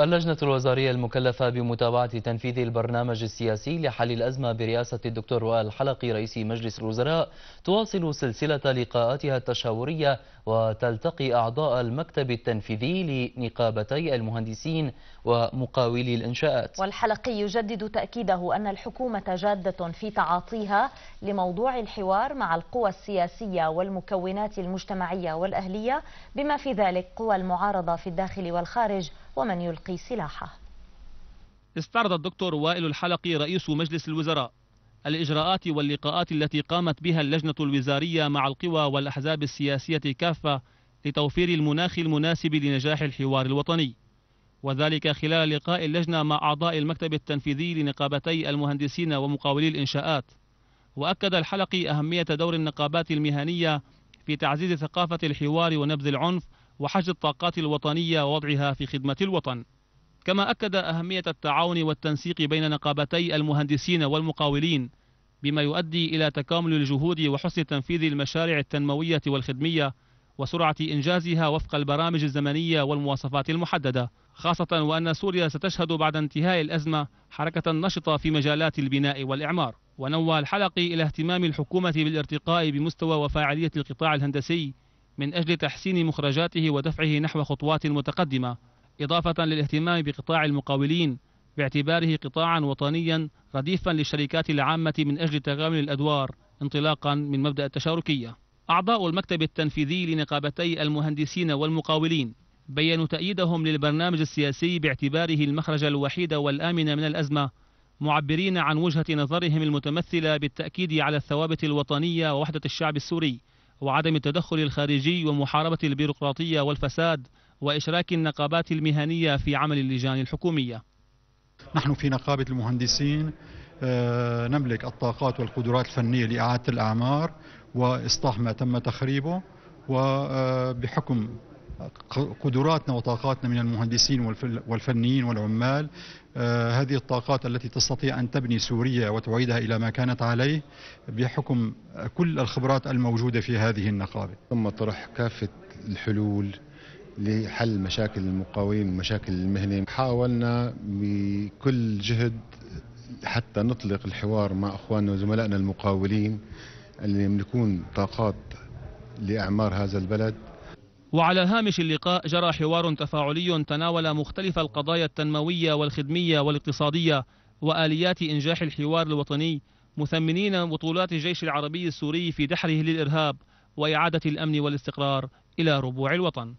اللجنة الوزارية المكلفة بمتابعة تنفيذ البرنامج السياسي لحل الأزمة برئاسة الدكتور وائل الحلقي رئيس مجلس الوزراء تواصل سلسلة لقاءاتها التشاورية وتلتقي أعضاء المكتب التنفيذي لنقابتي المهندسين ومقاولي الإنشاءات والحلقي يجدد تأكيده أن الحكومة جادة في تعاطيها لموضوع الحوار مع القوى السياسية والمكونات المجتمعية والأهلية بما في ذلك قوى المعارضة في الداخل والخارج ومن يلقي سلاحه استعرض الدكتور وائل الحلقي رئيس مجلس الوزراء الإجراءات واللقاءات التي قامت بها اللجنة الوزارية مع القوى والأحزاب السياسية كافة لتوفير المناخ المناسب لنجاح الحوار الوطني وذلك خلال لقاء اللجنة مع أعضاء المكتب التنفيذي لنقابتي المهندسين ومقاولي الإنشاءات وأكد الحلقي أهمية دور النقابات المهنية في تعزيز ثقافة الحوار ونبذ العنف وحشد الطاقات الوطنية ووضعها في خدمة الوطن كما أكد أهمية التعاون والتنسيق بين نقابتي المهندسين والمقاولين بما يؤدي إلى تكامل الجهود وحسن تنفيذ المشاريع التنموية والخدمية وسرعة إنجازها وفق البرامج الزمنية والمواصفات المحددة خاصة وأن سوريا ستشهد بعد انتهاء الأزمة حركة نشطة في مجالات البناء والإعمار ونوه الحلقي إلى اهتمام الحكومة بالارتقاء بمستوى وفاعلية القطاع الهندسي من أجل تحسين مخرجاته ودفعه نحو خطوات متقدمة إضافة للاهتمام بقطاع المقاولين باعتباره قطاعا وطنيا رديفا للشركات العامة من أجل تكامل الأدوار انطلاقا من مبدأ التشاركية أعضاء المكتب التنفيذي لنقابتي المهندسين والمقاولين بيّنوا تأييدهم للبرنامج السياسي باعتباره المخرج الوحيد والآمن من الأزمة معبرين عن وجهة نظرهم المتمثلة بالتأكيد على الثوابت الوطنية ووحدة الشعب السوري وعدم التدخل الخارجي ومحاربة البيروقراطية والفساد وإشراك النقابات المهنية في عمل اللجان الحكومية نحن في نقابة المهندسين آه، نملك الطاقات والقدرات الفنية لإعادة الأعمار وإصلاح ما تم تخريبه وبحكم آه، قدراتنا وطاقاتنا من المهندسين والفنيين والعمال آه، هذه الطاقات التي تستطيع أن تبني سوريا وتعيدها إلى ما كانت عليه بحكم كل الخبرات الموجودة في هذه النقابة ثم طرح كافة الحلول لحل مشاكل المقاومين ومشاكل المهنة حاولنا بكل جهد حتى نطلق الحوار مع أخواننا وزملائنا المقاولين اللي يملكون طاقات لأعمار هذا البلد وعلى هامش اللقاء جرى حوار تفاعلي تناول مختلف القضايا التنموية والخدمية والاقتصادية وآليات إنجاح الحوار الوطني مثمنين بطولات الجيش العربي السوري في دحره للإرهاب وإعادة الأمن والاستقرار إلى ربوع الوطن